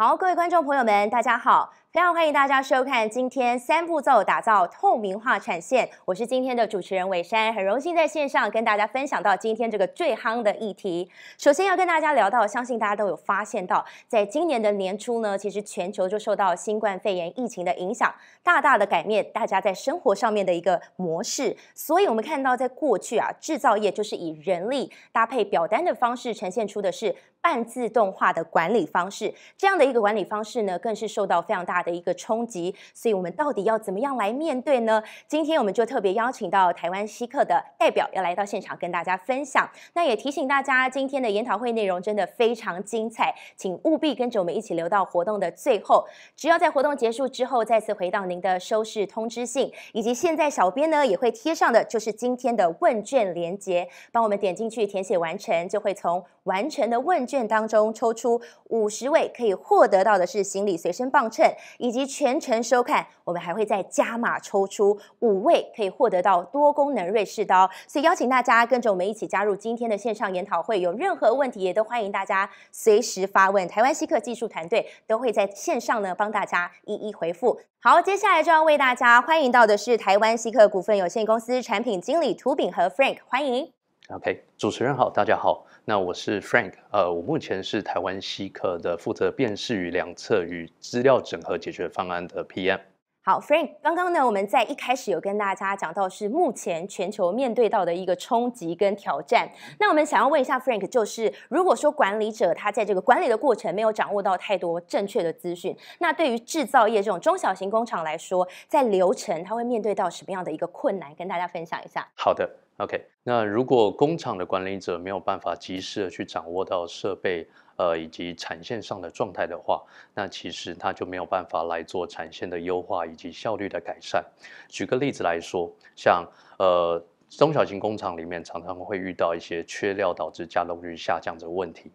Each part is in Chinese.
好，各位观众朋友们，大家好。非常欢迎大家收看今天三步骤打造透明化产线。我是今天的主持人韦山，很荣幸在线上跟大家分享到今天这个最夯的议题。首先要跟大家聊到，相信大家都有发现到，在今年的年初呢，其实全球就受到新冠肺炎疫情的影响，大大的改变大家在生活上面的一个模式。所以我们看到，在过去啊，制造业就是以人力搭配表单的方式，呈现出的是半自动化的管理方式。这样的一个管理方式呢，更是受到非常大。的一个冲击，所以我们到底要怎么样来面对呢？今天我们就特别邀请到台湾稀客的代表要来到现场跟大家分享。那也提醒大家，今天的研讨会内容真的非常精彩，请务必跟着我们一起留到活动的最后。只要在活动结束之后，再次回到您的收视通知信，以及现在小编呢也会贴上的就是今天的问卷连接，帮我们点进去填写完成，就会从完成的问卷当中抽出五十位可以获得到的是行李随身磅秤。以及全程收看，我们还会再加码抽出五位可以获得到多功能瑞士刀。所以邀请大家跟着我们一起加入今天的线上研讨会，有任何问题也都欢迎大家随时发问，台湾希克技术团队都会在线上呢帮大家一一回复。好，接下来就要为大家欢迎到的是台湾希克股份有限公司产品经理涂炳和 Frank，欢迎。OK，主持人好，大家好。那我是 Frank，呃，我目前是台湾西科的负责辨识与量测与资料整合解决方案的 PM。好，Frank，刚刚呢，我们在一开始有跟大家讲到是目前全球面对到的一个冲击跟挑战。那我们想要问一下 Frank，就是如果说管理者他在这个管理的过程没有掌握到太多正确的资讯，那对于制造业这种中小型工厂来说，在流程他会面对到什么样的一个困难？跟大家分享一下。好的，OK，那如果工厂的管理者没有办法及时的去掌握到设备。呃，以及产线上的状态的话，那其实它就没有办法来做产线的优化以及效率的改善。举个例子来说，像呃中小型工厂里面常常会遇到一些缺料导致加动率下降的问题。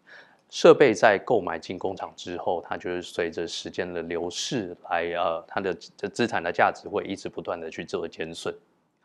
设备在购买进工厂之后，它就是随着时间的流逝来呃，它的资产的价值会一直不断的去做减损。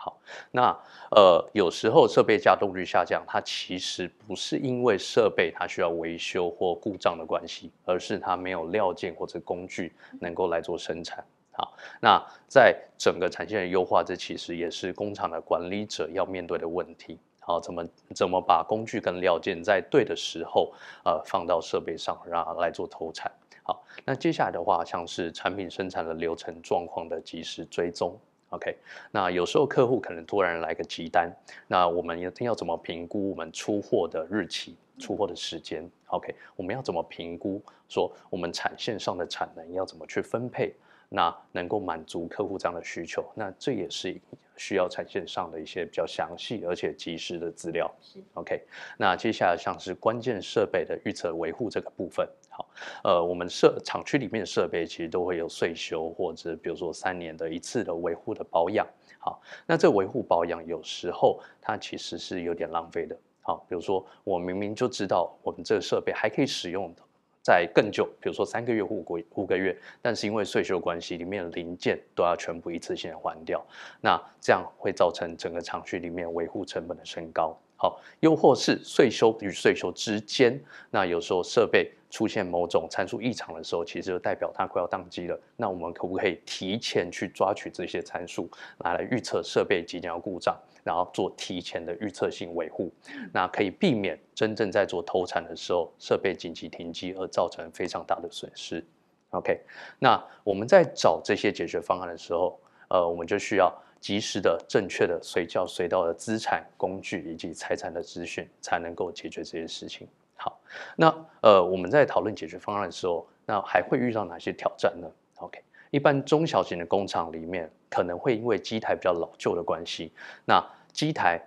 好，那呃，有时候设备加动率下降，它其实不是因为设备它需要维修或故障的关系，而是它没有料件或者工具能够来做生产。好，那在整个产线的优化，这其实也是工厂的管理者要面对的问题。好，怎么怎么把工具跟料件在对的时候呃，放到设备上，然后来做投产。好，那接下来的话，像是产品生产的流程状况的及时追踪。OK，那有时候客户可能突然来个急单，那我们一定要怎么评估我们出货的日期、出货的时间？OK，我们要怎么评估？说我们产线上的产能要怎么去分配？那能够满足客户这样的需求，那这也是需要产线上的一些比较详细而且及时的资料。是，OK。那接下来像是关键设备的预测维护这个部分，好，呃，我们设厂区里面的设备其实都会有岁修或者比如说三年的一次的维护的保养。好，那这维护保养有时候它其实是有点浪费的。好，比如说我明明就知道我们这个设备还可以使用的。在更久，比如说三个月或五五个月，但是因为税收关系，里面的零件都要全部一次性换掉，那这样会造成整个厂区里面维护成本的升高。好，又或是税收与税收之间，那有时候设备出现某种参数异常的时候，其实就代表它快要宕机了。那我们可不可以提前去抓取这些参数，拿来预测设备即将要故障？然后做提前的预测性维护，那可以避免真正在做投产的时候设备紧急停机而造成非常大的损失。OK，那我们在找这些解决方案的时候，呃，我们就需要及时的、正确的、随叫随到的资产工具以及财产的资讯，才能够解决这些事情。好，那呃，我们在讨论解决方案的时候，那还会遇到哪些挑战呢？OK。一般中小型的工厂里面，可能会因为机台比较老旧的关系，那机台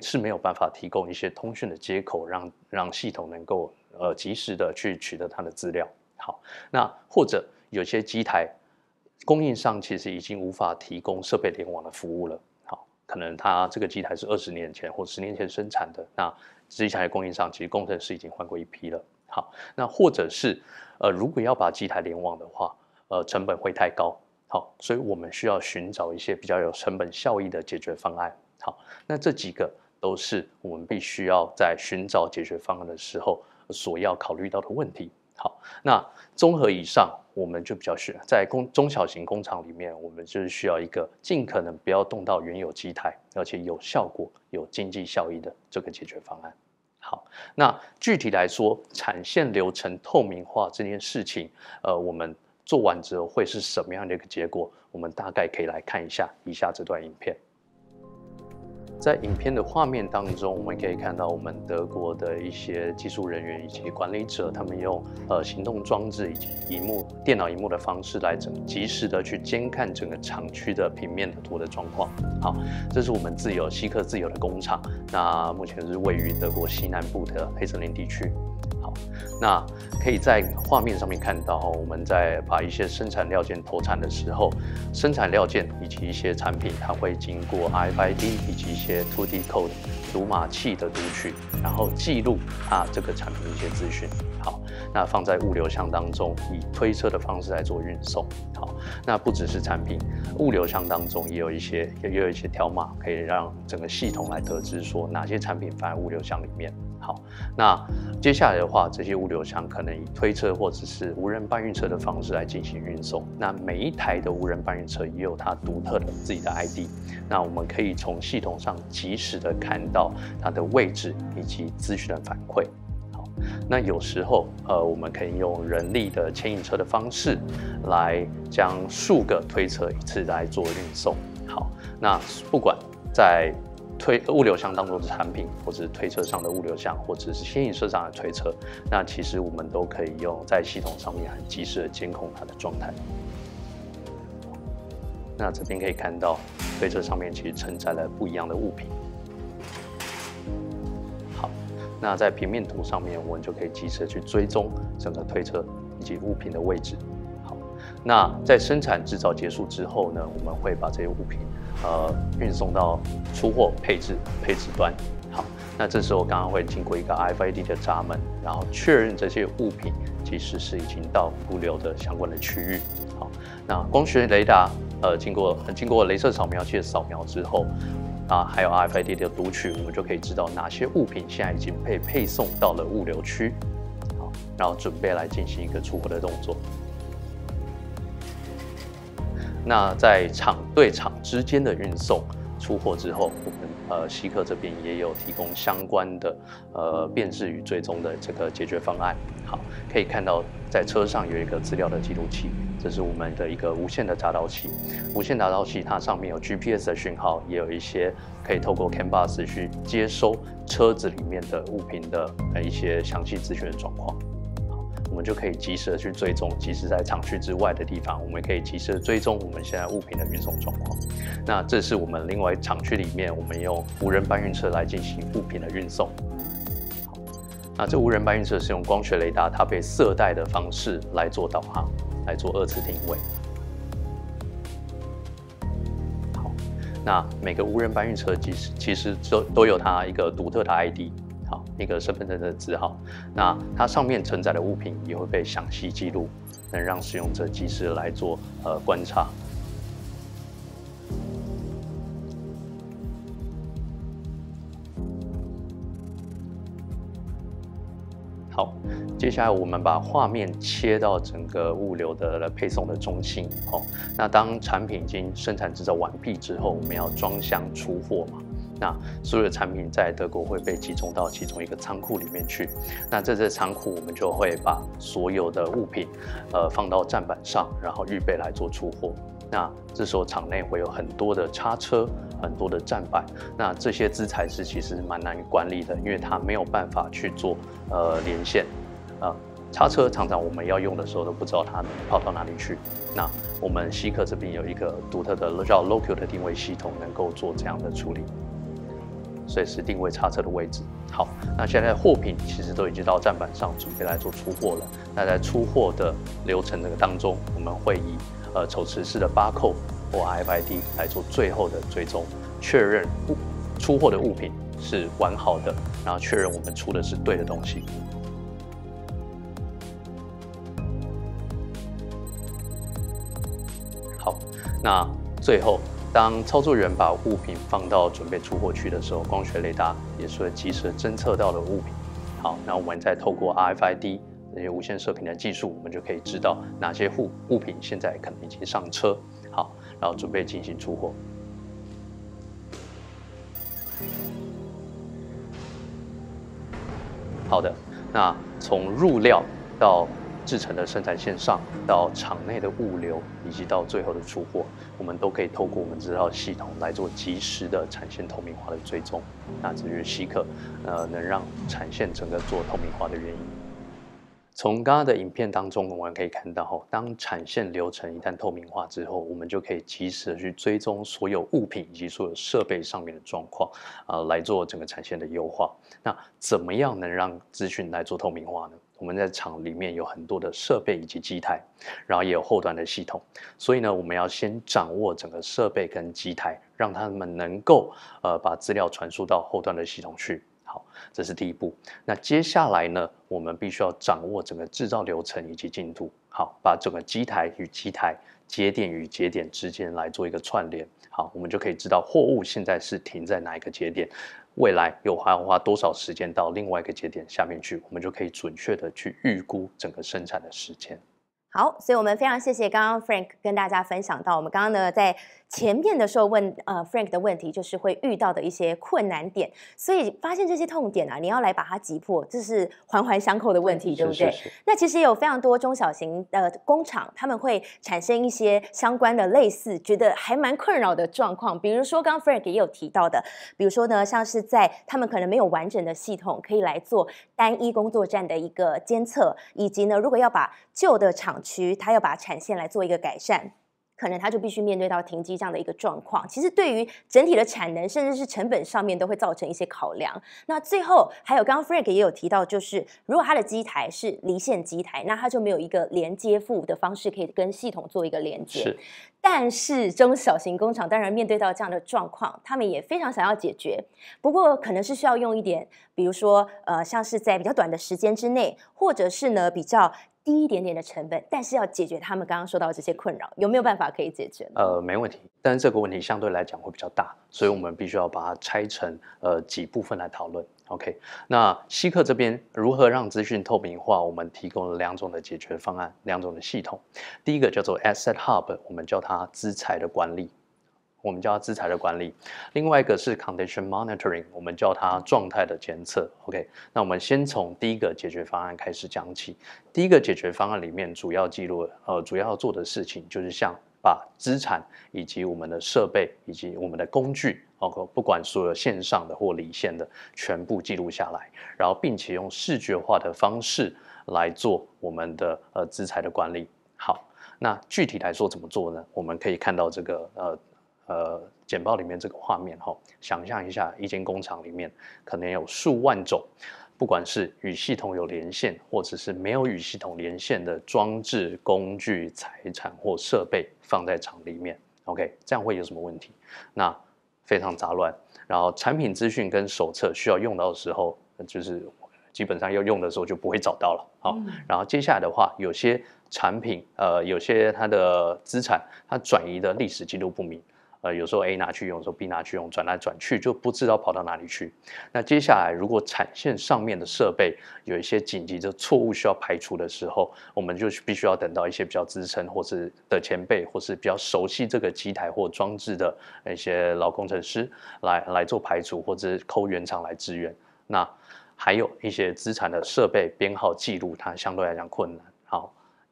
是没有办法提供一些通讯的接口，让让系统能够呃及时的去取得它的资料。好，那或者有些机台供应商其实已经无法提供设备联网的服务了。好，可能它这个机台是二十年前或十年前生产的，那机台供应商其实工程师已经换过一批了。好，那或者是呃，如果要把机台联网的话。呃，成本会太高，好，所以我们需要寻找一些比较有成本效益的解决方案。好，那这几个都是我们必须要在寻找解决方案的时候所要考虑到的问题。好，那综合以上，我们就比较需在工中小型工厂里面，我们就是需要一个尽可能不要动到原有机台，而且有效果、有经济效益的这个解决方案。好，那具体来说，产线流程透明化这件事情，呃，我们。做完之后会是什么样的一个结果？我们大概可以来看一下以下这段影片。在影片的画面当中，我们可以看到我们德国的一些技术人员以及管理者，他们用呃行动装置以及荧幕、电脑荧幕的方式来整及时的去监看整个厂区的平面的图的状况。好，这是我们自由西克自由的工厂，那目前是位于德国西南部的黑森林地区。那可以在画面上面看到，我们在把一些生产料件投产的时候，生产料件以及一些产品，它会经过 RFID 以及一些 2D code 读码器的读取，然后记录啊这个产品的一些资讯。好，那放在物流箱当中，以推车的方式来做运送。好，那不只是产品，物流箱当中也有一些也有一些条码，可以让整个系统来得知说哪些产品放在物流箱里面。好，那接下来的话，这些物流箱可能以推车或者是无人搬运车的方式来进行运送。那每一台的无人搬运车也有它独特的自己的 ID，那我们可以从系统上及时的看到它的位置以及资讯的反馈。好，那有时候呃，我们可以用人力的牵引车的方式，来将数个推车一次来做运送。好，那不管在推物流箱当中的产品，或者是推车上的物流箱，或者是牵引车上的推车，那其实我们都可以用在系统上面很及时的监控它的状态。那这边可以看到推车上面其实承载了不一样的物品。好，那在平面图上面，我们就可以及时去追踪整个推车以及物品的位置。好，那在生产制造结束之后呢，我们会把这些物品。呃，运送到出货配置配置端，好，那这时候刚刚会经过一个 RFID 的闸门，然后确认这些物品其实是已经到物流的相关的区域，好，那光学雷达，呃，经过经过镭射扫描器扫描之后，啊，还有 RFID 的读取，我们就可以知道哪些物品现在已经配配送到了物流区，好，然后准备来进行一个出货的动作。那在厂对厂之间的运送出货之后，我们呃西客这边也有提供相关的呃辨识与追踪的这个解决方案。好，可以看到在车上有一个资料的记录器，这是我们的一个无线的闸道器。无线闸道器它上面有 GPS 的讯号，也有一些可以透过 c a n b u s 去接收车子里面的物品的一些详细资讯状况。我们就可以及时的去追踪，即使在厂区之外的地方，我们可以及时的追踪我们现在物品的运送状况。那这是我们另外厂区里面，我们用无人搬运车来进行物品的运送。那这无人搬运车是用光学雷达，它被色带的方式来做导航，来做二次定位。好，那每个无人搬运车其实其实都都有它一个独特的 ID。一个身份证的字号，那它上面承载的物品也会被详细记录，能让使用者及时来做呃观察。好，接下来我们把画面切到整个物流的配送的中心。好，那当产品已经生产制造完毕之后，我们要装箱出货嘛？那所有的产品在德国会被集中到其中一个仓库里面去。那这些仓库我们就会把所有的物品，呃，放到站板上，然后预备来做出货。那这时候场内会有很多的叉车，很多的站板。那这些资产是其实蛮难管理的，因为它没有办法去做呃连线啊。叉车常常我们要用的时候都不知道它跑到哪里去。那我们西克这边有一个独特的叫 Loco 的定位系统，能够做这样的处理。所以是定位叉车的位置。好，那现在货品其实都已经到站板上，准备来做出货了。那在出货的流程这个当中，我们会以呃手持式的八扣或 FID 来做最后的追踪确认，出货的物品是完好的，然后确认我们出的是对的东西。好，那最后。当操作员把物品放到准备出货区的时候，光学雷达也是及时侦测到的物品。好，那我们再透过 RFID 那些无线射频的技术，我们就可以知道哪些物物品现在可能已经上车，好，然后准备进行出货。好的，那从入料到。制成的生产线上到厂内的物流，以及到最后的出货，我们都可以透过我们这套系统来做及时的产线透明化的追踪。那这就是希客呃能让产线整个做透明化的原因。从刚刚的影片当中，我们可以看到，当产线流程一旦透明化之后，我们就可以及时的去追踪所有物品以及所有设备上面的状况啊，来做整个产线的优化。那怎么样能让资讯来做透明化呢？我们在厂里面有很多的设备以及机台，然后也有后端的系统，所以呢，我们要先掌握整个设备跟机台，让他们能够呃把资料传输到后端的系统去。好，这是第一步。那接下来呢，我们必须要掌握整个制造流程以及进度。好，把整个机台与机台、节点与节点之间来做一个串联。好，我们就可以知道货物现在是停在哪一个节点。未来又还要花多少时间到另外一个节点下面去，我们就可以准确的去预估整个生产的时间。好，所以我们非常谢谢刚刚 Frank 跟大家分享到，我们刚刚呢在。前面的时候问呃 Frank 的问题，就是会遇到的一些困难点，所以发现这些痛点啊，你要来把它击破，这是环环相扣的问题，对不对？那其实有非常多中小型的工厂，他们会产生一些相关的类似觉得还蛮困扰的状况，比如说刚 Frank 也有提到的，比如说呢，像是在他们可能没有完整的系统可以来做单一工作站的一个监测，以及呢，如果要把旧的厂区，它要把产线来做一个改善。可能他就必须面对到停机这样的一个状况，其实对于整体的产能，甚至是成本上面，都会造成一些考量。那最后还有刚刚 Frank 也有提到，就是如果它的机台是离线机台，那它就没有一个连接副的方式可以跟系统做一个连接。但是中小型工厂当然面对到这样的状况，他们也非常想要解决，不过可能是需要用一点，比如说呃，像是在比较短的时间之内，或者是呢比较。低一点点的成本，但是要解决他们刚刚说到这些困扰，有没有办法可以解决？呃，没问题，但是这个问题相对来讲会比较大，所以我们必须要把它拆成呃几部分来讨论。OK，那希客这边如何让资讯透明化？我们提供了两种的解决方案，两种的系统。第一个叫做 Asset Hub，我们叫它资财的管理。我们叫它资材的管理，另外一个是 condition monitoring，我们叫它状态的监测。OK，那我们先从第一个解决方案开始讲起。第一个解决方案里面主要记录，呃，主要要做的事情就是像把资产以及我们的设备以及我们的工具，包括不管所有线上的或离线的，全部记录下来，然后并且用视觉化的方式来做我们的呃资材的管理。好，那具体来说怎么做呢？我们可以看到这个呃。呃，简报里面这个画面哈，想象一下，一间工厂里面可能有数万种，不管是与系统有连线，或者是没有与系统连线的装置、工具、财产或设备放在厂里面。OK，这样会有什么问题？那非常杂乱，然后产品资讯跟手册需要用到的时候，就是基本上要用的时候就不会找到了。好，然后接下来的话，有些产品，呃，有些它的资产，它转移的历史记录不明。呃，有时候 A 拿去用，有时候 B 拿去用，转来转去就不知道跑到哪里去。那接下来如果产线上面的设备有一些紧急的错误需要排除的时候，我们就必须要等到一些比较资深或是的前辈，或是比较熟悉这个机台或装置的一些老工程师来来做排除，或者抠原厂来支援。那还有一些资产的设备编号记录，它相对来讲困难。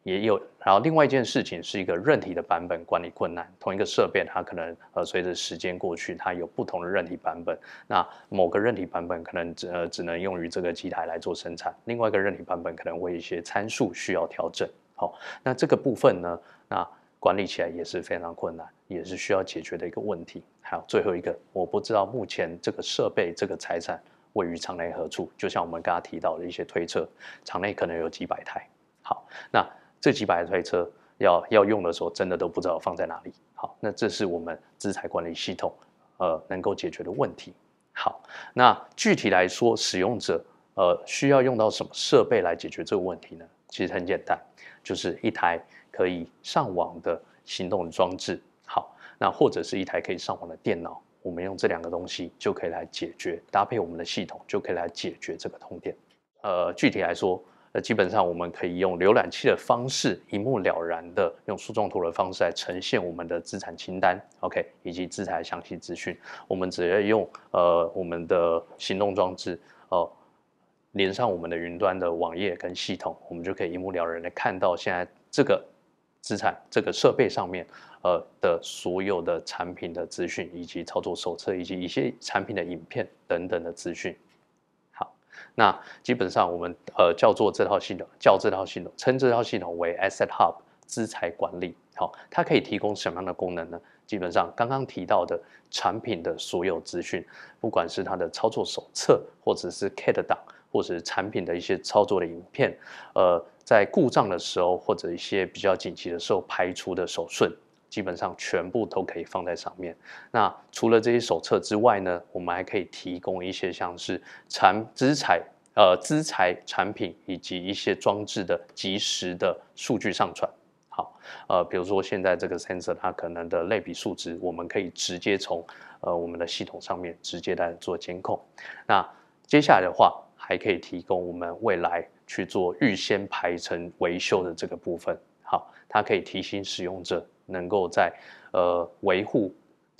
也有，然后另外一件事情是一个韧体的版本管理困难。同一个设备，它可能呃随着时间过去，它有不同的韧体版本。那某个韧体版本可能只呃只能用于这个机台来做生产，另外一个韧体版本可能为一些参数需要调整。好，那这个部分呢，那管理起来也是非常困难，也是需要解决的一个问题。还有最后一个，我不知道目前这个设备这个财产位于场内何处。就像我们刚刚提到的一些推测，场内可能有几百台。好，那。这几百台车要要用的时候，真的都不知道放在哪里。好，那这是我们资产管理系统，呃，能够解决的问题。好，那具体来说，使用者呃需要用到什么设备来解决这个问题呢？其实很简单，就是一台可以上网的行动装置。好，那或者是一台可以上网的电脑。我们用这两个东西就可以来解决，搭配我们的系统就可以来解决这个痛点。呃，具体来说。基本上我们可以用浏览器的方式一目了然的用树状图的方式来呈现我们的资产清单，OK，以及资产详细资讯。我们只要用呃我们的行动装置哦，连上我们的云端的网页跟系统，我们就可以一目了然的看到现在这个资产这个设备上面呃的所有的产品的资讯，以及操作手册，以及一些产品的影片等等的资讯。那基本上我们呃叫做这套系统，叫这套系统，称这套系统为 Asset Hub 资材管理。好，它可以提供什么样的功能呢？基本上刚刚提到的产品的所有资讯，不管是它的操作手册，或者是 CAD 档，或者是产品的一些操作的影片，呃，在故障的时候或者一些比较紧急的时候排除的手顺。基本上全部都可以放在上面。那除了这些手册之外呢，我们还可以提供一些像是产资产、呃，资材产品以及一些装置的及时的数据上传。好，呃，比如说现在这个 sensor 它可能的类比数值，我们可以直接从呃我们的系统上面直接来做监控。那接下来的话，还可以提供我们未来去做预先排程维修的这个部分。好，它可以提醒使用者。能够在呃维护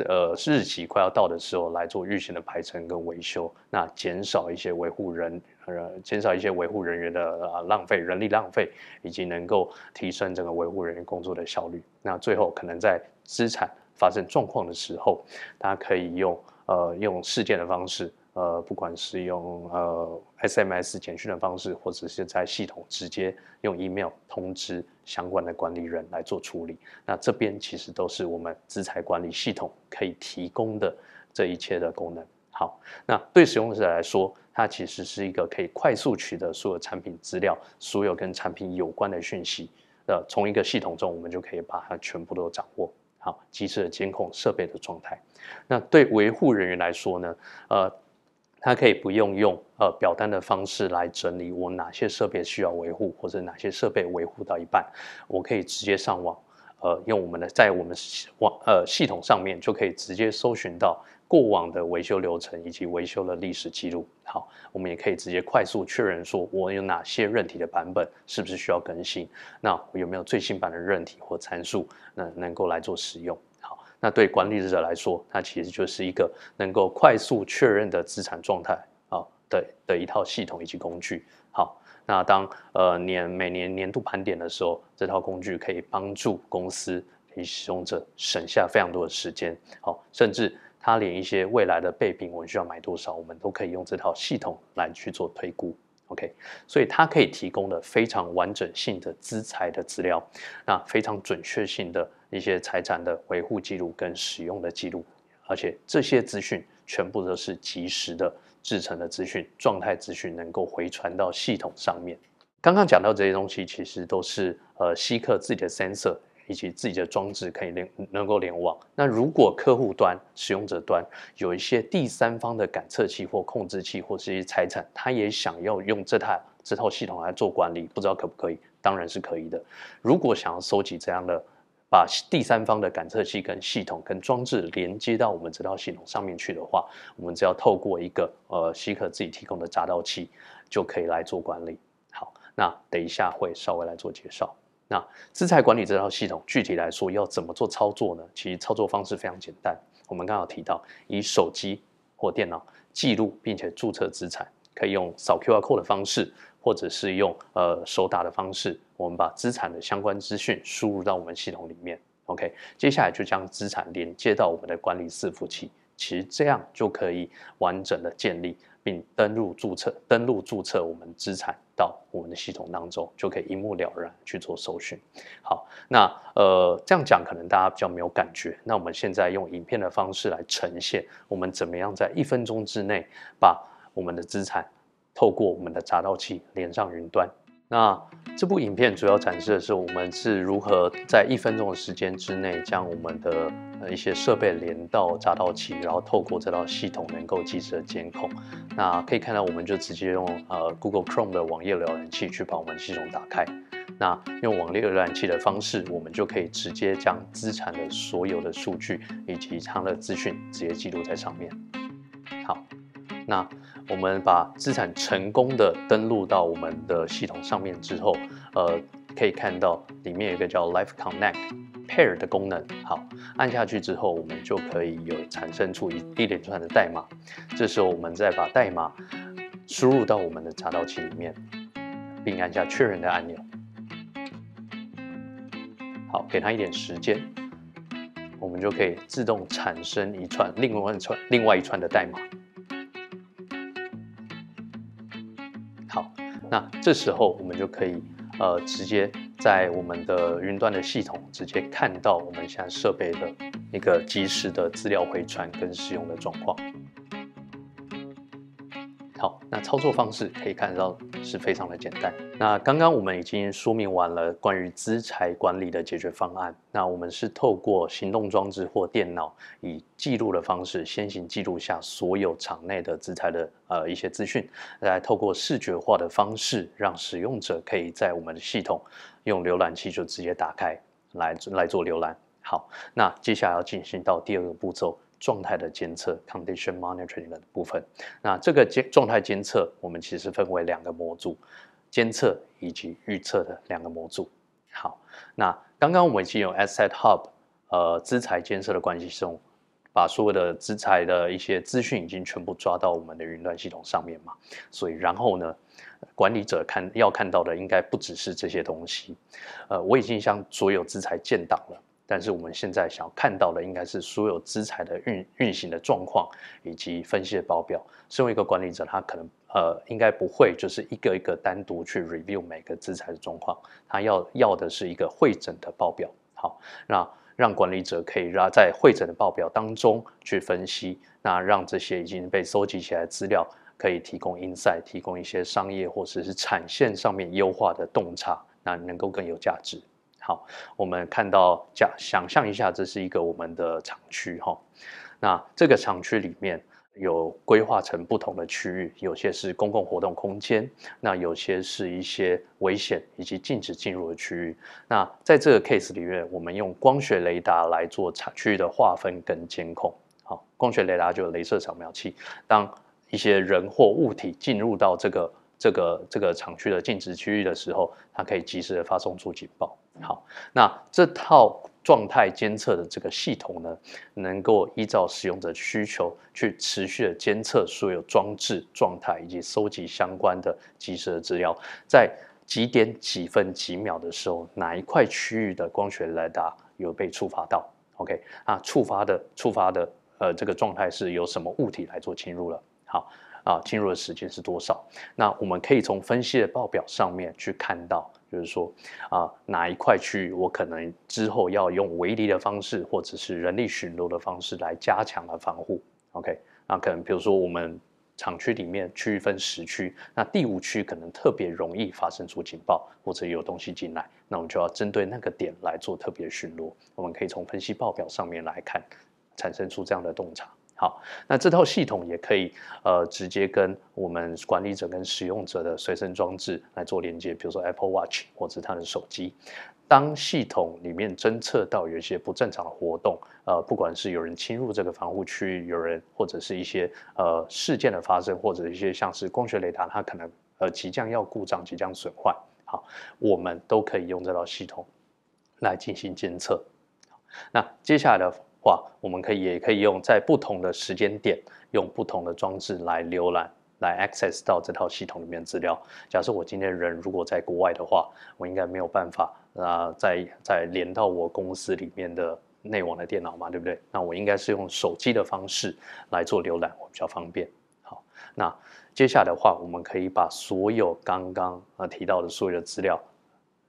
呃日期快要到的时候来做预先的排程跟维修，那减少一些维护人呃减少一些维护人员的啊浪费人力浪费，以及能够提升整个维护人员工作的效率。那最后可能在资产发生状况的时候，他可以用呃用事件的方式。呃，不管是用呃 S M S 简讯的方式，或者是在系统直接用 email 通知相关的管理人来做处理，那这边其实都是我们资产管理系统可以提供的这一切的功能。好，那对使用者来说，它其实是一个可以快速取得所有产品资料、所有跟产品有关的讯息呃，从一个系统中我们就可以把它全部都掌握。好，及时的监控设备的状态。那对维护人员来说呢？呃。它可以不用用呃表单的方式来整理我哪些设备需要维护，或者哪些设备维护到一半，我可以直接上网，呃，用我们的在我们网呃系统上面就可以直接搜寻到过往的维修流程以及维修的历史记录。好，我们也可以直接快速确认说我有哪些任体的版本是不是需要更新，那有没有最新版的任体或参数，那能够来做使用。那对管理者来说，它其实就是一个能够快速确认的资产状态啊的的一套系统以及工具。好，那当呃年每年年度盘点的时候，这套工具可以帮助公司使用者省下非常多的时间。好，甚至它连一些未来的备品，我们需要买多少，我们都可以用这套系统来去做推估。OK，所以它可以提供了非常完整性的资材的资料，那非常准确性的一些财产的维护记录跟使用的记录，而且这些资讯全部都是及时的制成的资讯状态资讯能够回传到系统上面。刚刚讲到这些东西，其实都是呃希客自己的 sensor。以及自己的装置可以联能够联网。那如果客户端使用者端有一些第三方的感测器或控制器或一些财产，他也想要用这台这套系统来做管理，不知道可不可以？当然是可以的。如果想要收集这样的，把第三方的感测器跟系统跟装置连接到我们这套系统上面去的话，我们只要透过一个呃西可自己提供的闸道器，就可以来做管理。好，那等一下会稍微来做介绍。那资产管理这套系统具体来说要怎么做操作呢？其实操作方式非常简单。我们刚好提到以手机或电脑记录并且注册资产，可以用扫 QR code 的方式，或者是用呃手打的方式，我们把资产的相关资讯输入到我们系统里面。OK，接下来就将资产连接到我们的管理伺服器，其实这样就可以完整的建立。并登录注册，登录注册我们资产到我们的系统当中，就可以一目了然去做搜寻。好，那呃这样讲可能大家比较没有感觉，那我们现在用影片的方式来呈现，我们怎么样在一分钟之内把我们的资产透过我们的闸道器连上云端。那这部影片主要展示的是我们是如何在一分钟的时间之内，将我们的呃一些设备连到闸道器，然后透过这套系统能够及时的监控。那可以看到，我们就直接用呃 Google Chrome 的网页浏览器去把我们系统打开。那用网页浏览器的方式，我们就可以直接将资产的所有的数据以及长的资讯直接记录在上面。好，那。我们把资产成功的登录到我们的系统上面之后，呃，可以看到里面有一个叫 l i f e Connect Pair 的功能。好，按下去之后，我们就可以有产生出一一连串的代码。这时候我们再把代码输入到我们的查找器里面，并按下确认的按钮。好，给它一点时间，我们就可以自动产生一串另外一串另外一串的代码。那这时候，我们就可以，呃，直接在我们的云端的系统直接看到我们现在设备的一个及时的资料回传跟使用的状况。那操作方式可以看到是非常的简单。那刚刚我们已经说明完了关于资材管理的解决方案。那我们是透过行动装置或电脑，以记录的方式先行记录下所有场内的资材的呃一些资讯，来透过视觉化的方式，让使用者可以在我们的系统用浏览器就直接打开来来做浏览。好，那接下来要进行到第二个步骤。状态的监测 （condition monitoring） 的部分，那这个监状态监测，我们其实分为两个模组，监测以及预测的两个模组。好，那刚刚我们已经有 asset hub，呃，资材监测的关系中，把所有的资材的一些资讯已经全部抓到我们的云端系统上面嘛。所以然后呢，管理者看要看到的应该不只是这些东西，呃，我已经向所有资材建档了。但是我们现在想要看到的，应该是所有资产的运运行的状况，以及分析的报表。身为一个管理者，他可能呃应该不会就是一个一个单独去 review 每个资产的状况，他要要的是一个会诊的报表。好，那让管理者可以让在会诊的报表当中去分析，那让这些已经被收集起来的资料，可以提供 inside 提供一些商业或者是产线上面优化的洞察，那能够更有价值。好，我们看到假想象一下，这是一个我们的厂区哈。那这个厂区里面有规划成不同的区域，有些是公共活动空间，那有些是一些危险以及禁止进入的区域。那在这个 case 里面，我们用光学雷达来做厂区域的划分跟监控。好，光学雷达就是镭射扫描器。当一些人或物体进入到这个这个这个厂区的禁止区域的时候，它可以及时的发送出警报。好，那这套状态监测的这个系统呢，能够依照使用者需求去持续的监测所有装置状态，以及收集相关的及时的资料，在几点几分几秒的时候，哪一块区域的光学雷达有被触发到？OK，啊，触发的触发的呃这个状态是由什么物体来做侵入了？好，啊侵入的时间是多少？那我们可以从分析的报表上面去看到。就是说，啊，哪一块区域我可能之后要用围篱的方式，或者是人力巡逻的方式来加强了防护。OK，那可能比如说我们厂区里面区域分十区，那第五区可能特别容易发生出警报或者有东西进来，那我们就要针对那个点来做特别巡逻。我们可以从分析报表上面来看，产生出这样的洞察。好，那这套系统也可以呃直接跟我们管理者跟使用者的随身装置来做连接，比如说 Apple Watch 或者他的手机。当系统里面侦测到有一些不正常的活动，呃，不管是有人侵入这个防护区，有人或者是一些呃事件的发生，或者一些像是光学雷达它可能呃即将要故障、即将损坏，好，我们都可以用这套系统来进行监测。那接下来的。话，我们可以也可以用在不同的时间点，用不同的装置来浏览，来 access 到这套系统里面资料。假设我今天人如果在国外的话，我应该没有办法啊，在在连到我公司里面的内网的电脑嘛，对不对？那我应该是用手机的方式来做浏览，我比较方便。好，那接下来的话，我们可以把所有刚刚啊提到的所有的资料，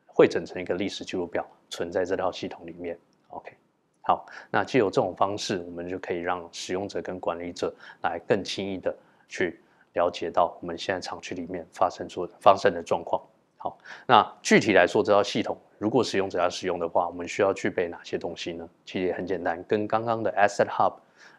汇整成一个历史记录表，存在这套系统里面。OK。好，那既有这种方式，我们就可以让使用者跟管理者来更轻易的去了解到我们现在厂区里面发生出发生的状况。好，那具体来说，这套系统如果使用者要使用的话，我们需要具备哪些东西呢？其实也很简单，跟刚刚的 Asset Hub，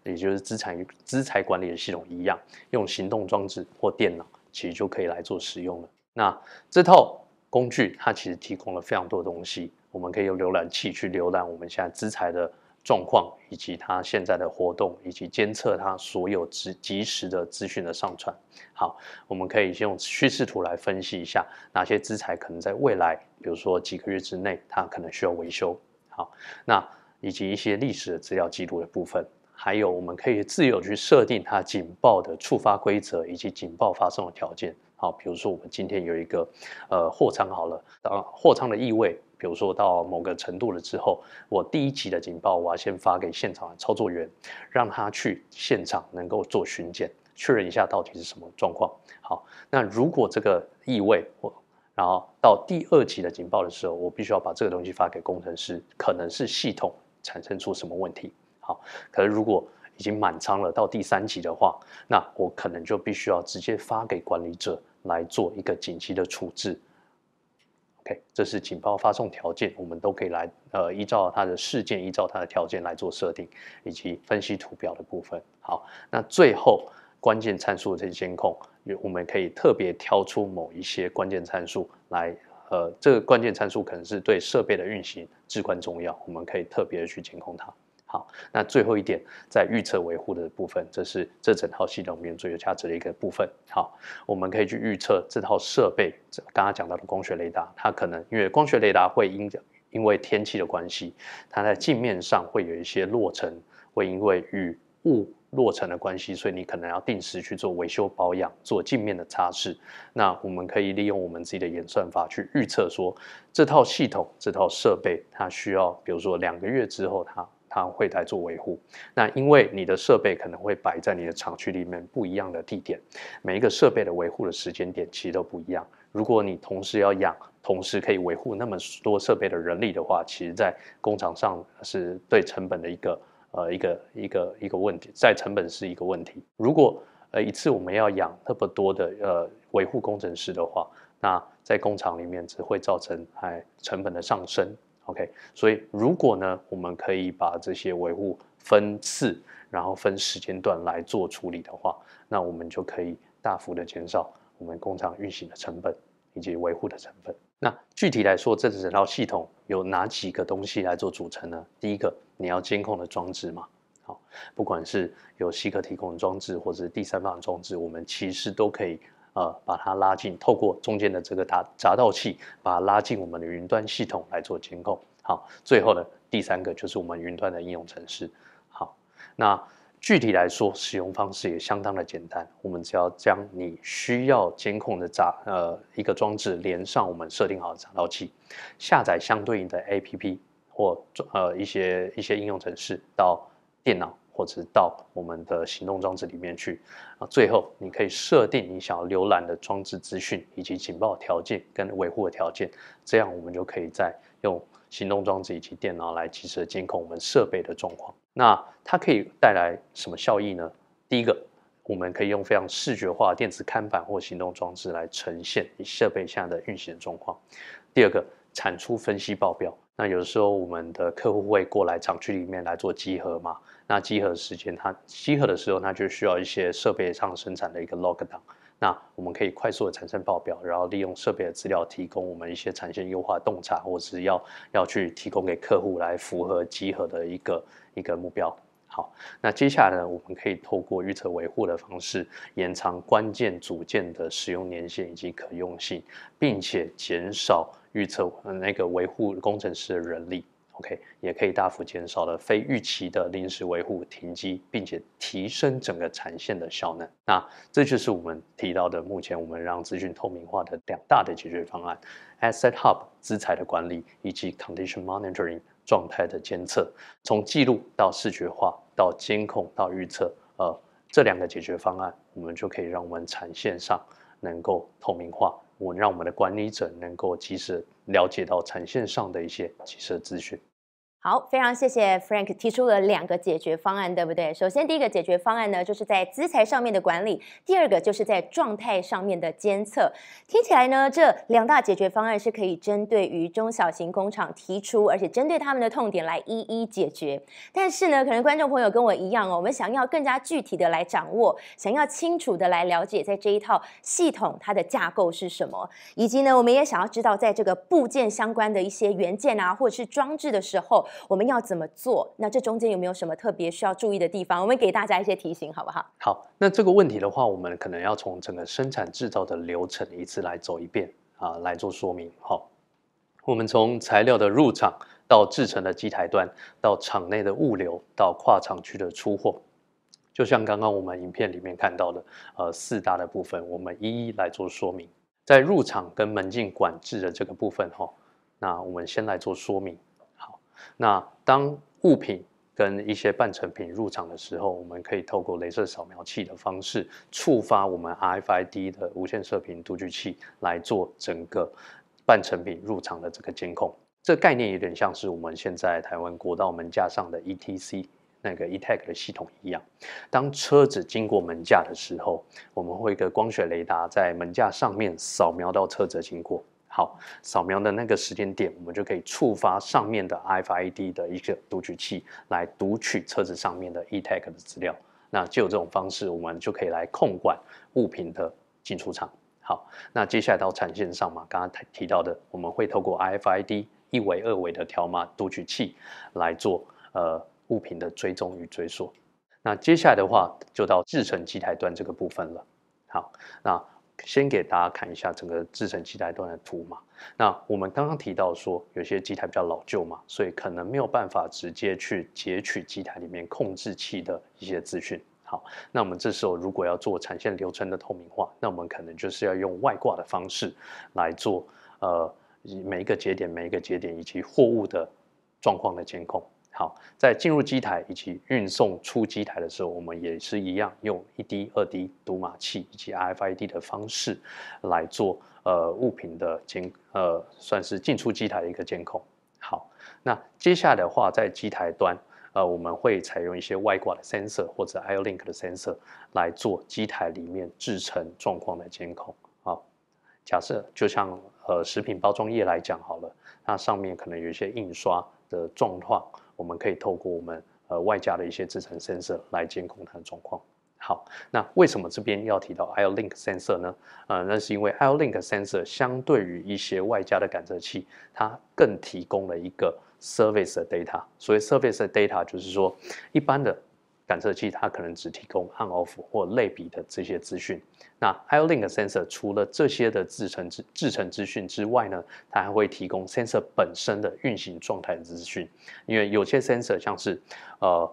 也就是资产与资产管理的系统一样，用行动装置或电脑，其实就可以来做使用了。那这套工具它其实提供了非常多东西。我们可以用浏览器去浏览我们现在资材的状况，以及它现在的活动，以及监测它所有即及时的资讯的上传。好，我们可以先用趋势图来分析一下哪些资材可能在未来，比如说几个月之内，它可能需要维修。好，那以及一些历史的资料记录的部分，还有我们可以自由去设定它警报的触发规则，以及警报发生的条件。好，比如说我们今天有一个呃货仓，好了，呃货仓的异味。比如说到某个程度了之后，我第一级的警报我要先发给现场的操作员，让他去现场能够做巡检，确认一下到底是什么状况。好，那如果这个异味或然后到第二级的警报的时候，我必须要把这个东西发给工程师，可能是系统产生出什么问题。好，可是如果已经满仓了，到第三级的话，那我可能就必须要直接发给管理者来做一个紧急的处置。这是警报发送条件，我们都可以来呃依照它的事件，依照它的条件来做设定以及分析图表的部分。好，那最后关键参数的这些监控，我们可以特别挑出某一些关键参数来，呃，这个关键参数可能是对设备的运行至关重要，我们可以特别的去监控它。好，那最后一点在预测维护的部分，这是这整套系统里面最有价值的一个部分。好，我们可以去预测这套设备，这刚刚讲到的光学雷达，它可能因为光学雷达会因着因为天气的关系，它在镜面上会有一些落尘，会因为雨雾落尘的关系，所以你可能要定时去做维修保养，做镜面的擦拭。那我们可以利用我们自己的演算法去预测说，这套系统这套设备它需要，比如说两个月之后它。会来做维护，那因为你的设备可能会摆在你的厂区里面不一样的地点，每一个设备的维护的时间点其实都不一样。如果你同时要养，同时可以维护那么多设备的人力的话，其实在工厂上是对成本的一个呃一个一个一个问题，在成本是一个问题。如果呃一次我们要养那么多的呃维护工程师的话，那在工厂里面只会造成哎成本的上升。OK，所以如果呢，我们可以把这些维护分次，然后分时间段来做处理的话，那我们就可以大幅的减少我们工厂运行的成本以及维护的成本。那具体来说，这整套系统有哪几个东西来做组成呢？第一个，你要监控的装置嘛，好，不管是有西科提供的装置，或者是第三方的装置，我们其实都可以。呃，把它拉进，透过中间的这个杂闸道器，把它拉进我们的云端系统来做监控。好，最后呢，第三个就是我们云端的应用程式。好，那具体来说，使用方式也相当的简单，我们只要将你需要监控的闸呃一个装置连上我们设定好的闸道器，下载相对应的 A P P 或呃一些一些应用程式到电脑。或者到我们的行动装置里面去啊，最后你可以设定你想要浏览的装置资讯，以及警报条件跟维护的条件，这样我们就可以在用行动装置以及电脑来及时的监控我们设备的状况。那它可以带来什么效益呢？第一个，我们可以用非常视觉化电子看板或行动装置来呈现你设备下的运行状况。第二个。产出分析报表。那有时候我们的客户会过来厂区里面来做集合嘛？那集合时间，它集合的时候，它就需要一些设备上生产的一个 log 档。那我们可以快速的产生报表，然后利用设备的资料提供我们一些产线优化洞察，或是要要去提供给客户来符合集合的一个一个目标。好，那接下来呢，我们可以透过预测维护的方式，延长关键组件的使用年限以及可用性，并且减少。预测那个维护工程师的人力，OK，也可以大幅减少了非预期的临时维护停机，并且提升整个产线的效能。那这就是我们提到的，目前我们让资讯透明化的两大的解决方案：Asset Hub 资材的管理以及 Condition Monitoring 状态的监测。从记录到视觉化，到监控到预测，呃，这两个解决方案，我们就可以让我们产线上能够透明化。我让我们的管理者能够及时了解到产线上的一些及时资讯。好，非常谢谢 Frank 提出了两个解决方案，对不对？首先，第一个解决方案呢，就是在资材上面的管理；第二个就是在状态上面的监测。听起来呢，这两大解决方案是可以针对于中小型工厂提出，而且针对他们的痛点来一一解决。但是呢，可能观众朋友跟我一样哦，我们想要更加具体的来掌握，想要清楚的来了解，在这一套系统它的架构是什么，以及呢，我们也想要知道在这个部件相关的一些元件啊，或者是装置的时候。我们要怎么做？那这中间有没有什么特别需要注意的地方？我们给大家一些提醒，好不好？好，那这个问题的话，我们可能要从整个生产制造的流程一次来走一遍啊，来做说明。好，我们从材料的入场到制成的机台端，到厂内的物流，到跨厂区的出货，就像刚刚我们影片里面看到的，呃，四大的部分，我们一一来做说明。在入场跟门禁管制的这个部分，哈，那我们先来做说明。那当物品跟一些半成品入场的时候，我们可以透过镭射扫描器的方式触发我们 RFID 的无线射频读取器来做整个半成品入场的这个监控。这概念有点像是我们现在台湾国道门架上的 ETC 那个 ETag 的系统一样，当车子经过门架的时候，我们会一个光学雷达在门架上面扫描到车子经过。好，扫描的那个时间点，我们就可以触发上面的 RFID 的一个读取器来读取车子上面的 E Tag 的资料。那就有这种方式，我们就可以来控管物品的进出场。好，那接下来到产线上嘛，刚刚提提到的，我们会透过 RFID 一维、二维的条码读取器来做呃物品的追踪与追溯。那接下来的话，就到制成机台端这个部分了。好，那。先给大家看一下整个制程机台端的图嘛。那我们刚刚提到说，有些机台比较老旧嘛，所以可能没有办法直接去截取机台里面控制器的一些资讯。好，那我们这时候如果要做产线流程的透明化，那我们可能就是要用外挂的方式来做，呃，每一个节点、每一个节点以及货物的状况的监控。好，在进入机台以及运送出机台的时候，我们也是一样用一滴、二滴读码器以及 RFID 的方式来做呃物品的监呃，算是进出机台的一个监控。好，那接下来的话，在机台端呃，我们会采用一些外挂的 sensor 或者 IOLINK 的 sensor 来做机台里面制成状况的监控。啊，假设就像呃食品包装业来讲好了，那上面可能有一些印刷的状况。我们可以透过我们呃外加的一些制成 sensor 来监控它的状况。好，那为什么这边要提到 iLink sensor 呢？呃，那是因为 iLink sensor 相对于一些外加的感测器，它更提供了一个 service 的 data。所谓 service 的 data，就是说一般的。感测器它可能只提供 on/off 或类比的这些资讯。那 I/O Link sensor 除了这些的制成之制成资讯之外呢，它还会提供 sensor 本身的运行状态资讯。因为有些 sensor 像是，呃，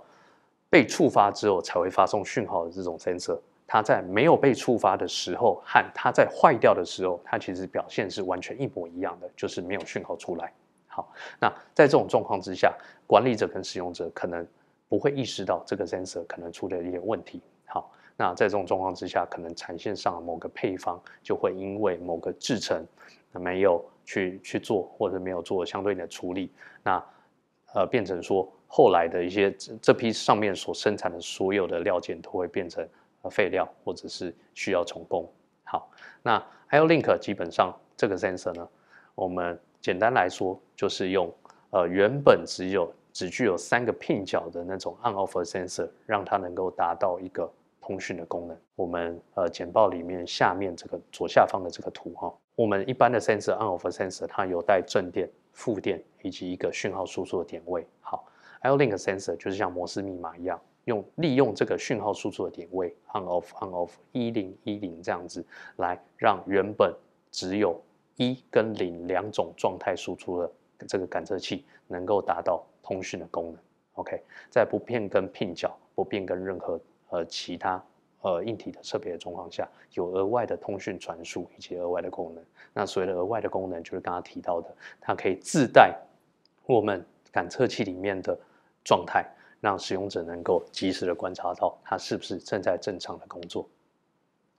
被触发之后才会发送讯号的这种 sensor，它在没有被触发的时候和它在坏掉的时候，它其实表现是完全一模一样的，就是没有讯号出来。好，那在这种状况之下，管理者跟使用者可能。不会意识到这个 sensor 可能出了一些问题。好，那在这种状况之下，可能产线上某个配方就会因为某个制程没有去去做，或者没有做相对应的处理，那呃，变成说后来的一些这批上面所生产的所有的料件都会变成废料，或者是需要重工。好，那 IOLINK 基本上这个 sensor 呢，我们简单来说就是用呃原本只有。只具有三个 Pin 角的那种 On-off sensor，让它能够达到一个通讯的功能。我们呃简报里面下面这个左下方的这个图哈，我们一般的 sensor On-off sensor 它有带正电、负电以及一个讯号输出的点位。好，L-link sensor 就是像摩斯密码一样，用利用这个讯号输出的点位 On-off On-off 一零一零这样子，来让原本只有一跟零两种状态输出的这个感测器能够达到。通讯的功能，OK，在不变更拼角、不变更任何呃其他呃硬体的设备的状况下，有额外的通讯传输以及额外的功能。那所谓的额外的功能，就是刚刚提到的，它可以自带我们感测器里面的状态，让使用者能够及时的观察到它是不是正在正常的工作。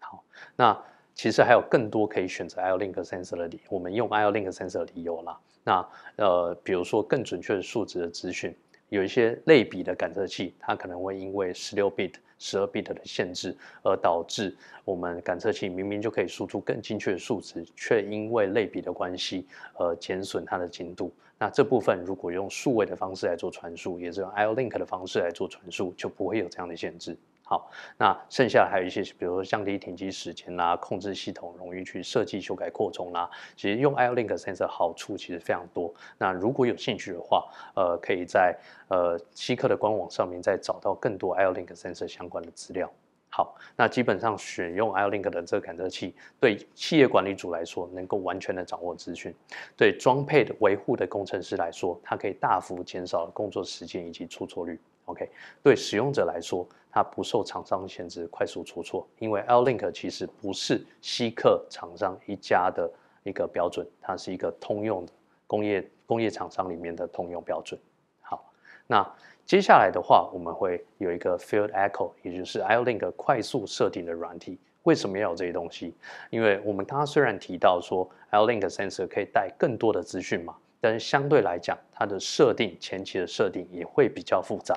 好，那。其实还有更多可以选择 I Link Sensor 的理由，我们用 I Link Sensor 的理由啦。那呃，比如说更准确数值的资讯，有一些类比的感测器，它可能会因为十六 bit、十二 bit 的限制，而导致我们感测器明明就可以输出更精确的数值，却因为类比的关系而减损它的精度。那这部分如果用数位的方式来做传输，也是用 I Link 的方式来做传输，就不会有这样的限制。好，那剩下还有一些，比如说降低停机时间啦，控制系统容易去设计、修改、扩充啦，其实用 IOLINK Sensor 好处其实非常多。那如果有兴趣的话，呃，可以在呃西客的官网上面再找到更多 IOLINK Sensor 相关的资料。好，那基本上选用 IOLINK 的这个感测器，对企业管理组来说能够完全的掌握资讯；对装配的维护的工程师来说，它可以大幅减少工作时间以及出错率。OK，对使用者来说，它不受厂商限制，快速出错。因为 L-link 其实不是西客厂商一家的一个标准，它是一个通用的工业工业厂商里面的通用标准。好，那接下来的话，我们会有一个 Field Echo，也就是 L-link 快速设定的软体。为什么要有这些东西？因为我们刚刚虽然提到说 L-link sensor 可以带更多的资讯嘛，但是相对来讲，它的设定前期的设定也会比较复杂。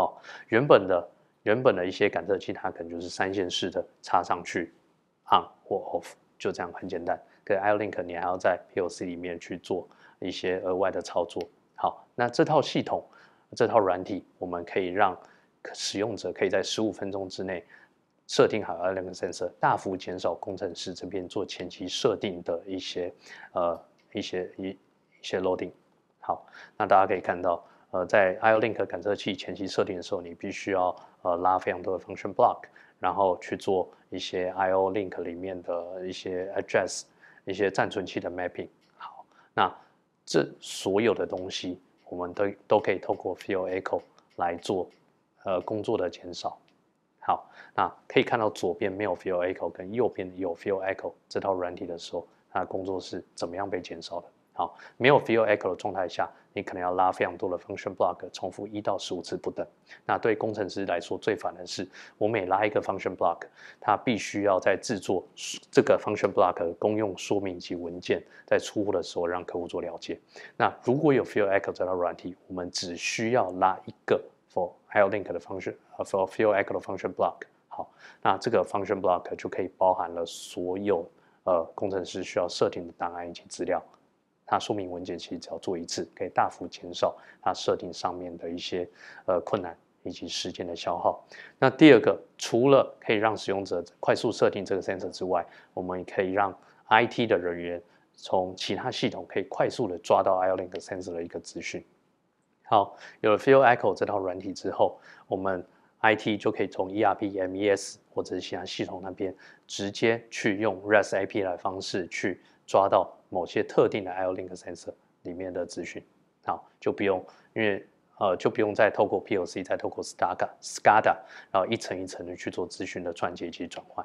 哦，原本的原本的一些感测器，它可能就是三线式的插上去，on 或 off，就这样很简单。跟 iLink 你还要在 PLC 里面去做一些额外的操作。好，那这套系统，这套软体，我们可以让使用者可以在十五分钟之内设定好 iLink sensor，大幅减少工程师这边做前期设定的一些呃一些一一些 loading。好，那大家可以看到。呃，在 I/O Link 感测器前期设定的时候，你必须要呃拉非常多的 Function Block，然后去做一些 I/O Link 里面的一些 Address、一些暂存器的 Mapping。好，那这所有的东西，我们都都可以透过 Field Echo 来做呃工作的减少。好，那可以看到左边没有 Field Echo，跟右边有 Field Echo 这套软体的时候，它工作是怎么样被减少的？好，没有 f i e l Echo 状态下，你可能要拉非常多的 Function Block，重复一到十五次不等。那对工程师来说最烦的是，我每拉一个 Function Block，它必须要在制作这个 Function Block 的公用说明以及文件，在出货的时候让客户做了解。那如果有 f i e l Echo 这套软体，我们只需要拉一个 For h e l l i n k 的 f u n c t i o 呃，For f i e l Echo 的 Function Block。好，那这个 Function Block 就可以包含了所有呃工程师需要设定的档案以及资料。它说明文件其实只要做一次，可以大幅减少它设定上面的一些呃困难以及时间的消耗。那第二个，除了可以让使用者快速设定这个 sensor 之外，我们也可以让 IT 的人员从其他系统可以快速的抓到 i o k sensor 的一个资讯。好，有了 Field Echo 这套软体之后，我们 IT 就可以从 ERP、MES 或者是其他系统那边直接去用 REST API 的方式去抓到。某些特定的 I/O Link sensor 里面的资讯，好，就不用，因为呃，就不用再透过 P.O.C 再透过 SCADA，SCADA，然后一层一层的去做资讯的串接及转换。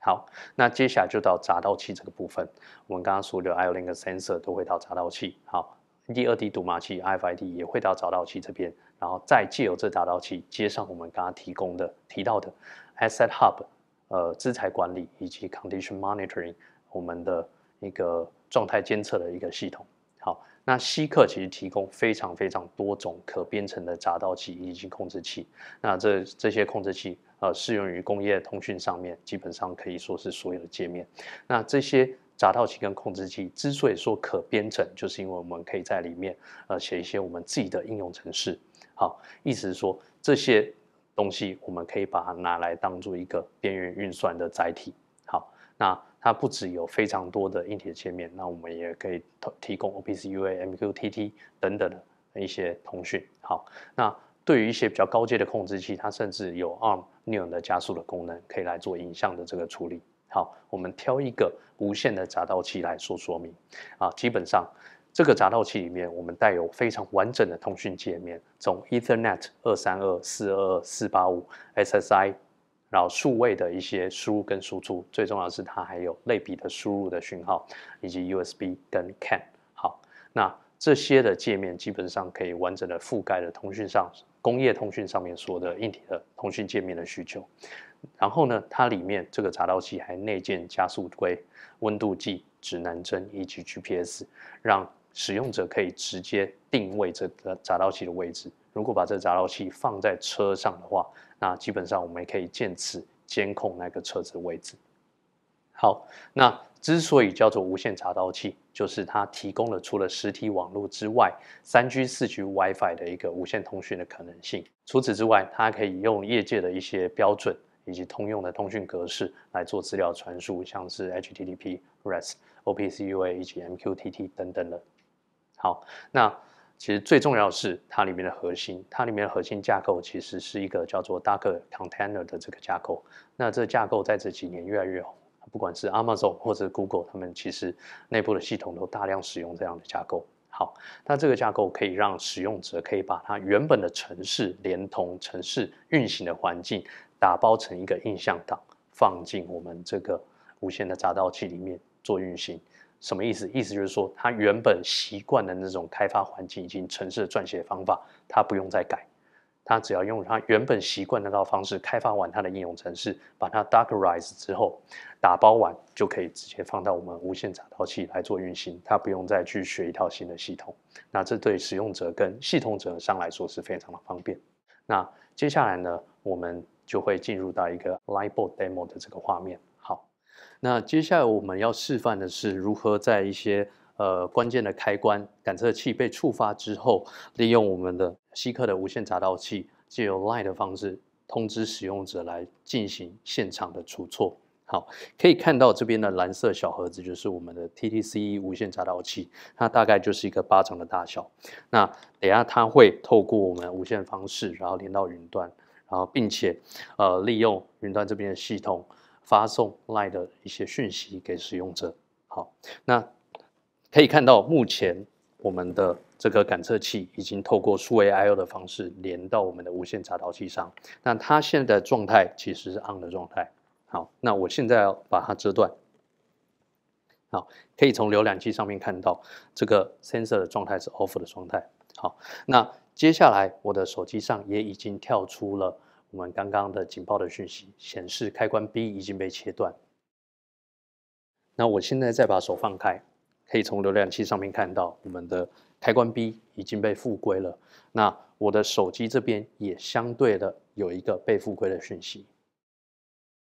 好，那接下来就到闸道器这个部分。我们刚刚说的 I/O Link sensor 都会到闸道器，好第二 D 读码器 I.V.D 也会到闸道器这边，然后再借由这闸道器接上我们刚刚提供的提到的 Asset Hub，呃，资产管理以及 Condition Monitoring，我们的。一个状态监测的一个系统。好，那稀客其实提供非常非常多种可编程的闸道器以及控制器。那这这些控制器呃适用于工业通讯上面，基本上可以说是所有的界面。那这些闸道器跟控制器之所以说可编程，就是因为我们可以在里面呃写一些我们自己的应用程式。好，意思是说这些东西我们可以把它拿来当做一个边缘运算的载体。好，那。它不只有非常多的硬体的界面，那我们也可以提提供 OPC UA、MQTT 等等的一些通讯。好，那对于一些比较高阶的控制器，它甚至有 ARM n e o n 的加速的功能，可以来做影像的这个处理。好，我们挑一个无线的闸道器来说说明。啊，基本上这个闸道器里面我们带有非常完整的通讯界面，从 Ethernet 二三二四二四八五 SSI。然后数位的一些输入跟输出，最重要的是它还有类比的输入的讯号，以及 USB 跟 CAN。好，那这些的界面基本上可以完整的覆盖了通讯上工业通讯上面所有的硬体的通讯界面的需求。然后呢，它里面这个闸道器还内建加速归温度计、指南针以及 GPS，让使用者可以直接定位这个杂刀器的位置。如果把这杂刀器放在车上的话，那基本上我们也可以借此监控那个车子的位置。好，那之所以叫做无线闸刀器，就是它提供了除了实体网络之外，三 G、四 G、WiFi 的一个无线通讯的可能性。除此之外，它可以用业界的一些标准以及通用的通讯格式来做资料传输，像是 HTTP、REST、OPC UA 以及 MQTT 等等的。好，那其实最重要的是它里面的核心，它里面的核心架构其实是一个叫做 Docker Container 的这个架构。那这架构在这几年越来越红，不管是 Amazon 或者 Google，他们其实内部的系统都大量使用这样的架构。好，那这个架构可以让使用者可以把它原本的城市连同城市运行的环境打包成一个印象档，放进我们这个无线的匝道器里面做运行。什么意思？意思就是说，他原本习惯的那种开发环境以及城市的撰写方法，他不用再改，他只要用他原本习惯那套方式开发完他的应用程式，把它 darkrise 之后打包完，就可以直接放到我们无线闸套器来做运行，他不用再去学一套新的系统。那这对使用者跟系统者上来说是非常的方便。那接下来呢，我们就会进入到一个 l i h t b o a d demo 的这个画面。那接下来我们要示范的是如何在一些呃关键的开关感测器被触发之后，利用我们的希克的无线匝道器，借由 light 的方式通知使用者来进行现场的除错。好，可以看到这边的蓝色小盒子就是我们的 TTC 无线匝道器，它大概就是一个巴掌的大小。那等下它会透过我们无线方式，然后连到云端，然后并且呃利用云端这边的系统。发送 line 的一些讯息给使用者。好，那可以看到目前我们的这个感测器已经透过数位 I/O 的方式连到我们的无线查找器上。那它现在的状态其实是 on 的状态。好，那我现在要把它折断。好，可以从浏览器上面看到这个 sensor 的状态是 off 的状态。好，那接下来我的手机上也已经跳出了。我们刚刚的警报的讯息显示开关 B 已经被切断。那我现在再把手放开，可以从浏览器上面看到我们的开关 B 已经被复归了。那我的手机这边也相对的有一个被复归的讯息。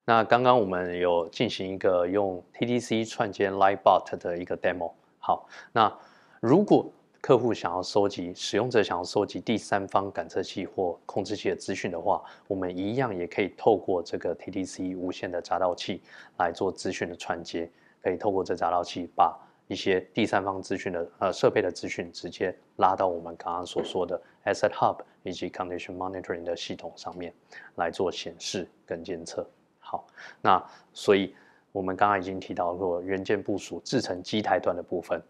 那刚刚我们有进行一个用 TDC 串接 Lightbot 的一个 demo。好，那如果客户想要收集、使用者想要收集第三方感测器或控制器的资讯的话，我们一样也可以透过这个 TDC 无线的闸道器来做资讯的串接，可以透过这闸道器把一些第三方资讯的呃设备的资讯直接拉到我们刚刚所说的 Asset Hub 以及 Condition Monitoring 的系统上面来做显示跟监测。好，那所以我们刚刚已经提到过元件部署、制成机台端的部分，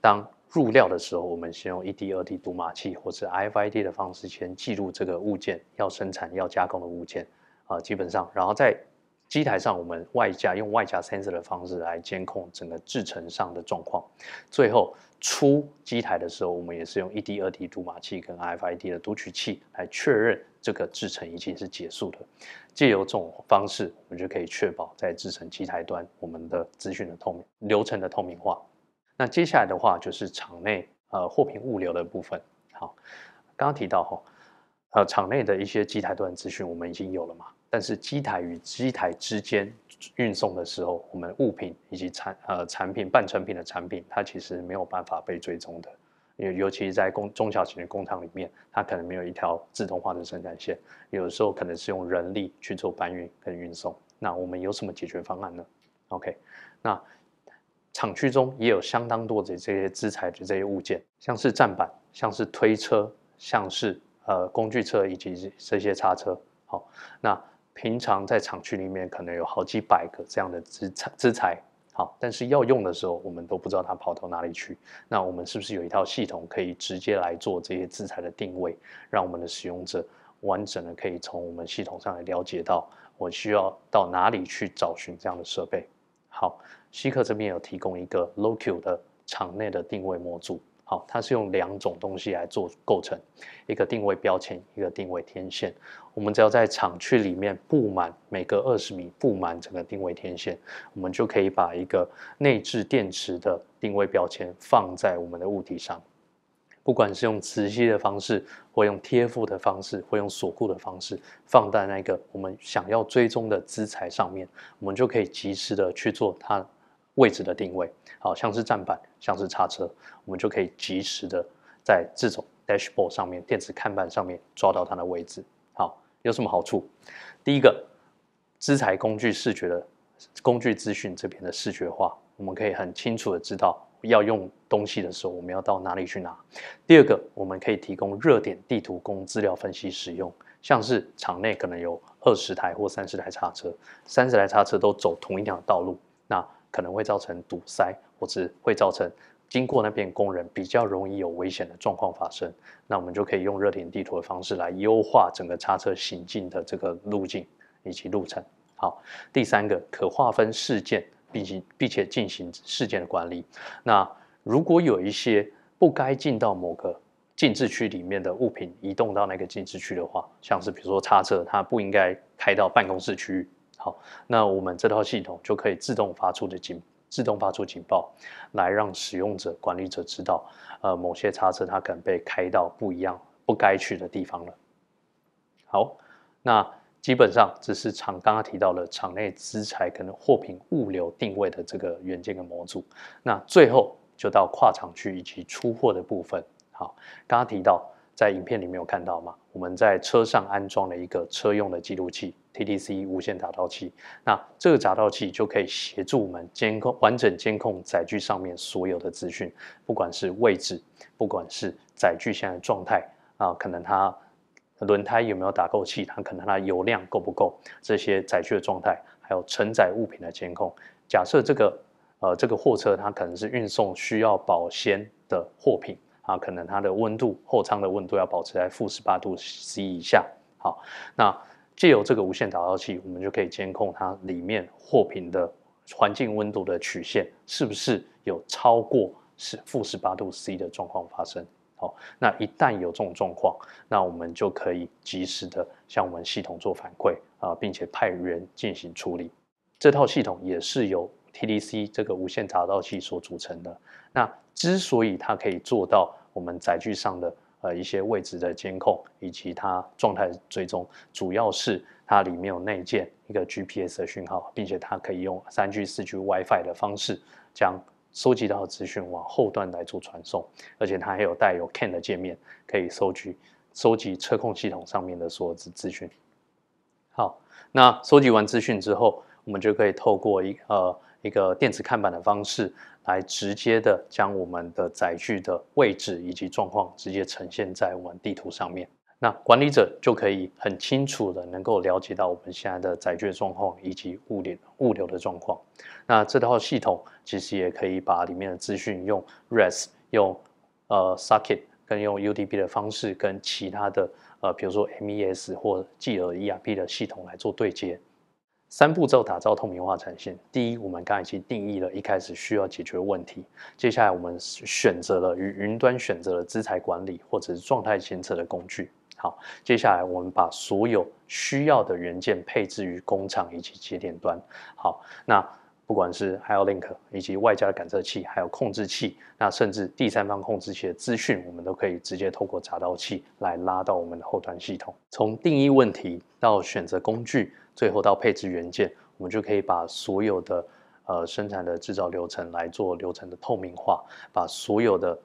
当入料的时候，我们先用 E D、二 D 读码器或是 I FID 的方式先记录这个物件要生产、要加工的物件啊，基本上，然后在机台上，我们外加用外加 sensor 的方式来监控整个制成上的状况。最后出机台的时候，我们也是用 E D、二 D 读码器跟 I FID 的读取器来确认这个制成已经是结束的。借由这种方式，我们就可以确保在制成机台端我们的资讯的透明、流程的透明化。那接下来的话就是场内呃货品物流的部分。好，刚刚提到哈，呃，场内的一些机台端资讯我们已经有了嘛，但是机台与机台之间运送的时候，我们物品以及产呃产品半成品的产品，它其实没有办法被追踪的，尤尤其是在工中小型的工厂里面，它可能没有一条自动化的生产线，有的时候可能是用人力去做搬运跟运送。那我们有什么解决方案呢？OK，那。厂区中也有相当多的这些资材的这些物件，像是站板，像是推车，像是呃工具车以及这些叉车。好，那平常在厂区里面可能有好几百个这样的资材，资材。好，但是要用的时候，我们都不知道它跑到哪里去。那我们是不是有一套系统可以直接来做这些资材的定位，让我们的使用者完整的可以从我们系统上来了解到我需要到哪里去找寻这样的设备？好，希客这边有提供一个 Loqi 的场内的定位模组。好，它是用两种东西来做构成，一个定位标签，一个定位天线。我们只要在厂区里面布满，每隔二十米布满整个定位天线，我们就可以把一个内置电池的定位标签放在我们的物体上。不管是用磁吸的方式，或用贴附的方式，或用锁固的方式，放在那个我们想要追踪的资材上面，我们就可以及时的去做它位置的定位。好像是站板，像是叉车，我们就可以及时的在这种 dashboard 上面、电子看板上面抓到它的位置。好，有什么好处？第一个，资材工具视觉的工具资讯这边的视觉化，我们可以很清楚的知道。要用东西的时候，我们要到哪里去拿？第二个，我们可以提供热点地图供资料分析使用，像是场内可能有二十台或三十台叉车，三十台叉车都走同一条道路，那可能会造成堵塞，或者会造成经过那边工人比较容易有危险的状况发生。那我们就可以用热点地图的方式来优化整个叉车行进的这个路径以及路程。好，第三个可划分事件。并且并且进行事件的管理。那如果有一些不该进到某个禁制区里面的物品移动到那个禁制区的话，像是比如说叉车，它不应该开到办公室区域。好，那我们这套系统就可以自动发出的警，自动发出警报，来让使用者、管理者知道，呃，某些叉车它可能被开到不一样、不该去的地方了。好，那。基本上只是厂刚刚提到的厂内资材可能货品物流定位的这个元件跟模组，那最后就到跨厂区以及出货的部分。好，刚刚提到在影片里面有看到吗？我们在车上安装了一个车用的记录器 TDC 无线打道器，那这个打道器就可以协助我们监控完整监控载具上面所有的资讯，不管是位置，不管是载具现在的状态啊，可能它。轮胎有没有打够气？它可能它油量够不够？这些载具的状态，还有承载物品的监控。假设这个呃这个货车它可能是运送需要保鲜的货品啊，可能它的温度后仓的温度要保持在负十八度 C 以下。好，那借由这个无线打造器，我们就可以监控它里面货品的环境温度的曲线是不是有超过是负十八度 C 的状况发生。好，那一旦有这种状况，那我们就可以及时的向我们系统做反馈啊，并且派人进行处理。这套系统也是由 TDC 这个无线查到器所组成的。那之所以它可以做到我们载具上的呃一些位置的监控以及它状态追踪，主要是它里面有内建一个 GPS 的讯号，并且它可以用三 G、四 G、WiFi 的方式将。收集到资讯往后端来做传送，而且它还有带有 CAN 的界面，可以收集收集车控系统上面的所有资资讯。好，那收集完资讯之后，我们就可以透过一呃一个电子看板的方式来直接的将我们的载具的位置以及状况直接呈现在我们地图上面。那管理者就可以很清楚的能够了解到我们现在的载具状况以及物流物流的状况。那这套系统其实也可以把里面的资讯用 REST、用呃 Socket 跟用 UDP 的方式跟其他的呃比如说 MES 或继而 ERP 的系统来做对接。三步骤打造透明化产线。第一，我们刚才已经定义了一开始需要解决问题。接下来我们选择了与云端选择了资材管理或者是状态监测的工具。好，接下来我们把所有需要的元件配置于工厂以及节点端。好，那不管是 HiLink 以及外加的感测器，还有控制器，那甚至第三方控制器的资讯，我们都可以直接透过闸刀器来拉到我们的后端系统。从定义问题到选择工具，最后到配置元件，我们就可以把所有的呃生产的制造流程来做流程的透明化，把所有的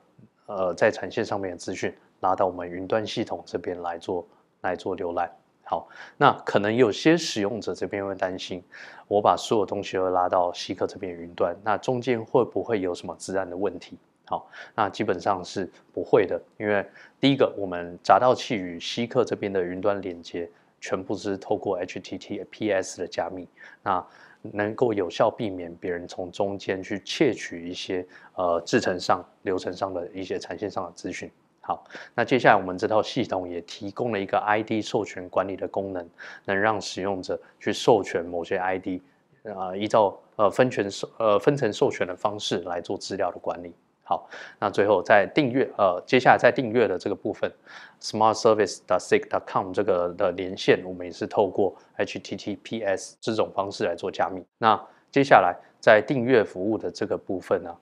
呃在产线上面的资讯。拉到我们云端系统这边来做来做浏览。好，那可能有些使用者这边会担心，我把所有东西都拉到西客这边云端，那中间会不会有什么自然的问题？好，那基本上是不会的，因为第一个，我们闸道器与西客这边的云端连接，全部是透过 HTTPS 的加密，那能够有效避免别人从中间去窃取一些呃，制成上流程上的一些产线上的资讯。好，那接下来我们这套系统也提供了一个 ID 授权管理的功能，能让使用者去授权某些 ID，啊，依照呃分权授呃分层授权的方式来做资料的管理。好，那最后在订阅呃接下来在订阅的这个部分，smartservice.6.6.com s 这个的连线，我们也是透过 HTTPS 这种方式来做加密。那接下来在订阅服务的这个部分呢？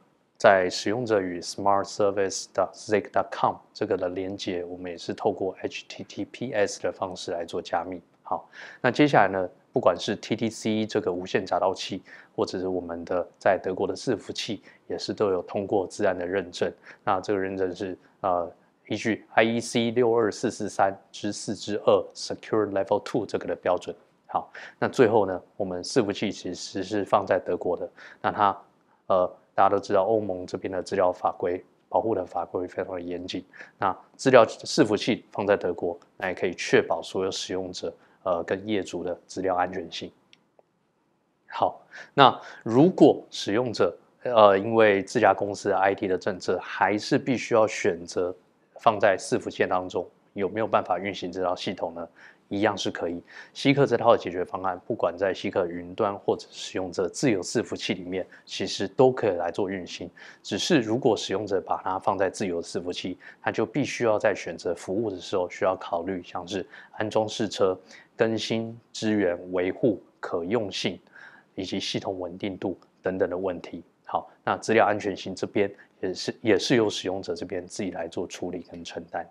在使用者与 smartservice.zig.com 这个的连接，我们也是透过 HTTPS 的方式来做加密。好，那接下来呢，不管是 TTC 这个无线匝道器，或者是我们的在德国的伺服器，也是都有通过自然的认证。那这个认证是呃依据 IEC 6 2 4 4 3之二 Secure Level Two 这个的标准。好，那最后呢，我们伺服器其实是放在德国的，那它呃。大家都知道，欧盟这边的资料法规保护的法规非常的严谨。那资料伺服器放在德国，那也可以确保所有使用者呃跟业主的资料安全性。好，那如果使用者呃因为自家公司 IT 的政策，还是必须要选择放在伺服器当中，有没有办法运行这套系统呢？一样是可以，希客这套解决方案，不管在希客云端或者使用者自由伺服器里面，其实都可以来做运行。只是如果使用者把它放在自由伺服器，它就必须要在选择服务的时候需要考虑，像是安装试车、更新、资源维护、可用性以及系统稳定度等等的问题。好，那资料安全性这边也是也是由使用者这边自己来做处理跟承担。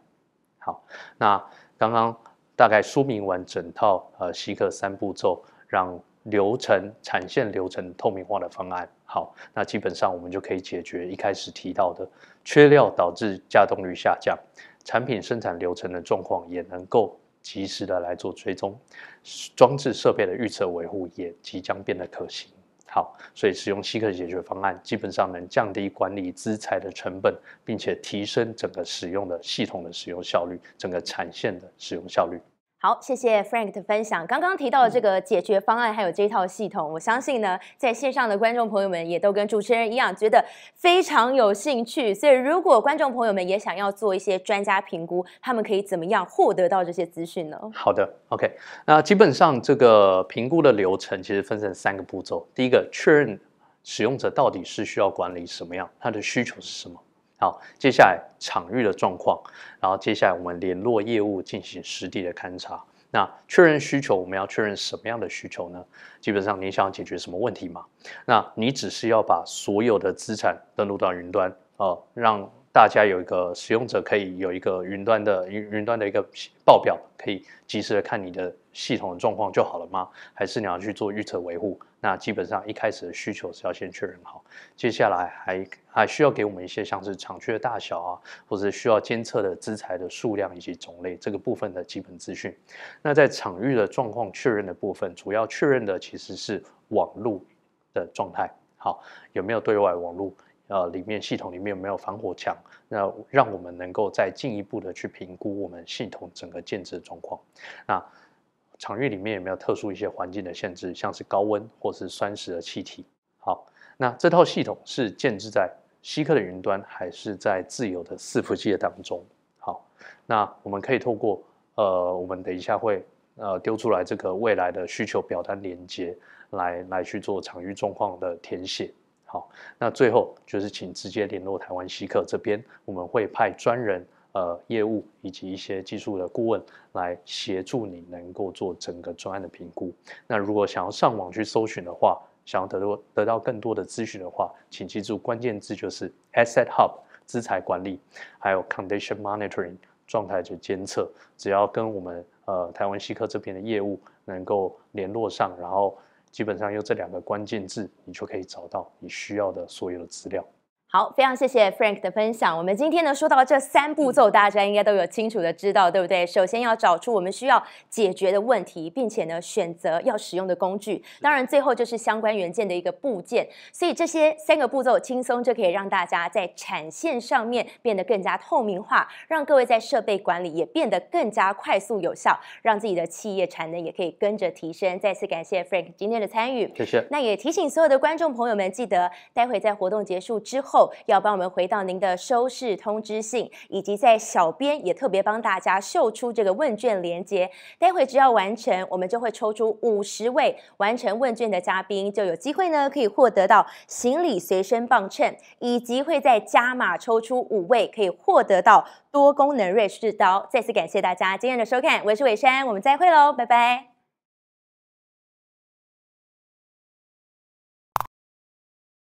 好，那刚刚。大概说明完整套呃西客三步骤，让流程产线流程透明化的方案。好，那基本上我们就可以解决一开始提到的缺料导致稼动率下降，产品生产流程的状况也能够及时的来做追踪，装置设备的预测维护也即将变得可行。好，所以使用西客解决方案，基本上能降低管理资材的成本，并且提升整个使用的系统的使用效率，整个产线的使用效率。好，谢谢 Frank 的分享。刚刚提到的这个解决方案，还有这套系统，我相信呢，在线上的观众朋友们也都跟主持人一样，觉得非常有兴趣。所以，如果观众朋友们也想要做一些专家评估，他们可以怎么样获得到这些资讯呢？好的，OK。那基本上，这个评估的流程其实分成三个步骤。第一个，确认使用者到底是需要管理什么样，他的需求是什么。好，接下来场域的状况，然后接下来我们联络业务进行实地的勘察。那确认需求，我们要确认什么样的需求呢？基本上你想解决什么问题嘛？那你只是要把所有的资产登录到云端，哦，让大家有一个使用者可以有一个云端的云云端的一个报表，可以及时的看你的。系统的状况就好了吗？还是你要去做预测维护？那基本上一开始的需求是要先确认好，接下来还还需要给我们一些像是厂区的大小啊，或者需要监测的资材的数量以及种类这个部分的基本资讯。那在场域的状况确认的部分，主要确认的其实是网络的状态，好有没有对外网络？呃，里面系统里面有没有防火墙？那让我们能够再进一步的去评估我们系统整个建设状况。那场域里面有没有特殊一些环境的限制，像是高温或是酸蚀的气体？好，那这套系统是建置在稀客的云端，还是在自由的伺服器当中？好，那我们可以透过呃，我们等一下会呃丢出来这个未来的需求表单连接，来来去做场域状况的填写。好，那最后就是请直接联络台湾稀客这边，我们会派专人。呃，业务以及一些技术的顾问来协助你，能够做整个专案的评估。那如果想要上网去搜寻的话，想要得到得到更多的资讯的话，请记住关键字就是 asset hub 资材管理，还有 condition monitoring 状态去监测。只要跟我们呃台湾西科这边的业务能够联络上，然后基本上用这两个关键字，你就可以找到你需要的所有的资料。好，非常谢谢 Frank 的分享。我们今天呢，说到这三步骤，大家应该都有清楚的知道，对不对？首先要找出我们需要解决的问题，并且呢，选择要使用的工具。当然，最后就是相关元件的一个部件。所以这些三个步骤，轻松就可以让大家在产线上面变得更加透明化，让各位在设备管理也变得更加快速有效，让自己的企业产能也可以跟着提升。再次感谢 Frank 今天的参与，谢谢。那也提醒所有的观众朋友们，记得待会在活动结束之后。要帮我们回到您的收视通知信，以及在小编也特别帮大家秀出这个问卷链接。待会只要完成，我们就会抽出五十位完成问卷的嘉宾，就有机会呢可以获得到行李随身磅秤，以及会在加码抽出五位可以获得到多功能瑞士刀。再次感谢大家今天的收看，我是伟山，我们再会喽，拜拜。